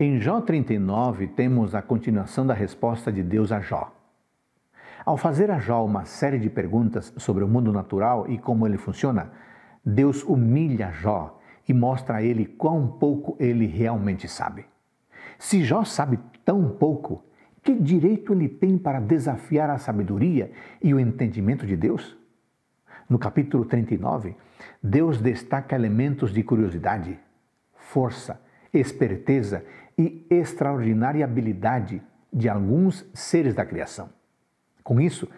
Em Jó 39, temos a continuação da resposta de Deus a Jó. Ao fazer a Jó uma série de perguntas sobre o mundo natural e como ele funciona, Deus humilha Jó e mostra a ele quão pouco ele realmente sabe. Se Jó sabe tão pouco, que direito ele tem para desafiar a sabedoria e o entendimento de Deus? No capítulo 39, Deus destaca elementos de curiosidade, força, esperteza e extraordinária habilidade de alguns seres da criação. Com isso,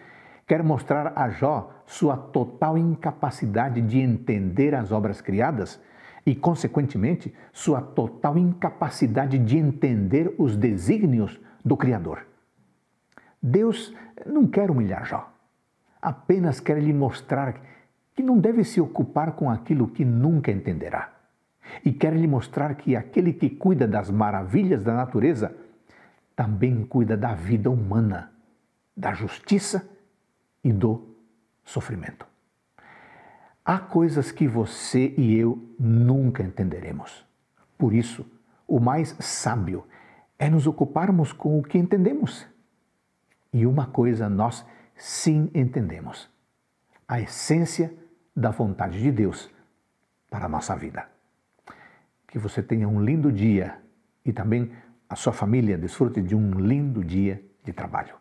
quer mostrar a Jó sua total incapacidade de entender as obras criadas e, consequentemente, sua total incapacidade de entender os desígnios do Criador. Deus não quer humilhar Jó, apenas quer lhe mostrar que não deve se ocupar com aquilo que nunca entenderá e quer lhe mostrar que aquele que cuida das maravilhas da natureza também cuida da vida humana, da justiça e do sofrimento. Há coisas que você e eu nunca entenderemos. Por isso, o mais sábio é nos ocuparmos com o que entendemos. E uma coisa nós sim entendemos: a essência da vontade de Deus para a nossa vida que você tenha um lindo dia e também a sua família desfrute de um lindo dia de trabalho.